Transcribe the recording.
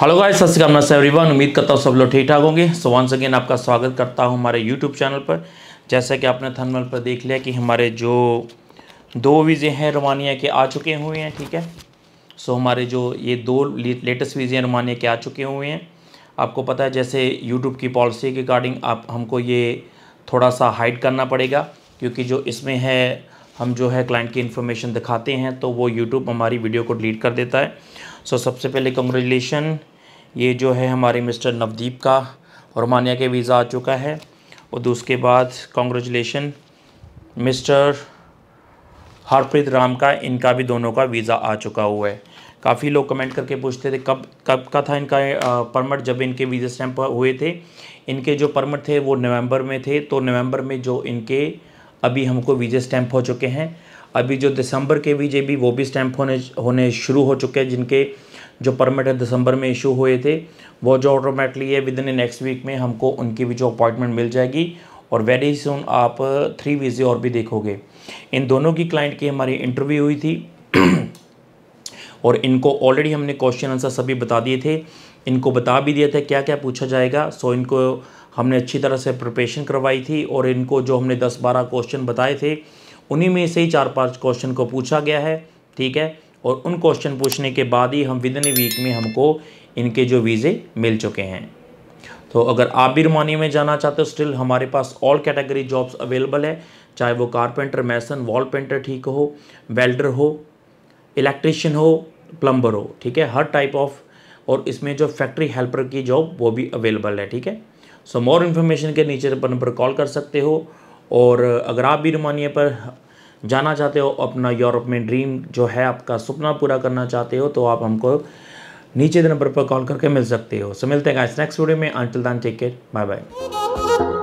hello guys सत मैं नमस्ते एवरीवन उम्मीद करता हूँ सब लोग ठीक ठाक होंगे सो वंस अगेन आपका स्वागत करता हूँ हमारे यूट्यूब चैनल पर जैसा कि आपने थर्मल पर देख लिया कि हमारे जो दो वीज़े हैं रोमानिया के आ चुके हुए हैं ठीक है सो हमारे जो ये दो लेटेस्ट वीज़े हैं रोमानिया के आ चुके हुए हैं आपको पता है जैसे यूट्यूब की पॉलिसी के अकॉर्डिंग आप हमको ये थोड़ा सा हाइड करना पड़ेगा क्योंकि जो इसमें है हम जो है क्लाइंट की इन्फॉर्मेशन दिखाते हैं तो वो यूट्यूब हमारी वीडियो को डिलीट कर देता है सो so, सबसे पहले कंग्रेचुलेशन ये जो है हमारे मिस्टर नवदीप का रोमानिया के वीज़ा आ चुका है और उसके बाद कॉन्ग्रेचुलेशन मिस्टर हरप्रीत राम का इनका भी दोनों का वीज़ा आ चुका हुआ है काफ़ी लोग कमेंट करके पूछते थे कब कब का था इनका परमिट जब इनके वीज़ा स्टैम्प हुए थे इनके जो परमिट थे वो नवंबर में थे तो नवंबर में जो इनके अभी हमको वीज़ा स्टैम्प हो चुके हैं अभी जो दिसंबर के वीजे भी वो भी स्टैम्प होने होने शुरू हो चुके हैं जिनके जो परमिट है दिसंबर में इशू हुए थे वो जो ऑटोमेटिकली है विद इन नेक्स्ट वीक में हमको उनकी भी जो अपॉइंटमेंट मिल जाएगी और वेरी सुन आप थ्री वीज़े और भी देखोगे इन दोनों की क्लाइंट की हमारी इंटरव्यू हुई थी और इनको ऑलरेडी हमने क्वेश्चन आंसर सभी बता दिए थे इनको बता भी दिया था क्या क्या पूछा जाएगा सो इनको हमने अच्छी तरह से प्रिपरेशन करवाई थी और इनको जो हमने दस बारह क्वेश्चन बताए थे उन्हीं में से ही चार पाँच क्वेश्चन को पूछा गया है ठीक है और उन क्वेश्चन पूछने के बाद ही हम विद इन ए वीक में हमको इनके जो वीज़े मिल चुके हैं तो अगर आप भी रोमानिया में जाना चाहते हो स्टिल हमारे पास ऑल कैटेगरी जॉब्स अवेलेबल है चाहे वो कारपेंटर मैसन वॉल पेंटर ठीक हो वेल्डर हो इलेक्ट्रिशियन हो प्लम्बर हो ठीक है हर टाइप ऑफ और इसमें जो फैक्ट्री हेल्पर की जॉब वो भी अवेलेबल है ठीक है सो मोर इन्फॉर्मेशन के नीचे पर कॉल कर सकते हो और अगर आप भी रोमानिया पर जाना चाहते हो अपना यूरोप में ड्रीम जो है आपका सपना पूरा करना चाहते हो तो आप हमको नीचे नंबर पर कॉल करके मिल सकते हो सो मिलते हैं गाइस नेक्स्ट वीडियो में until then take care bye bye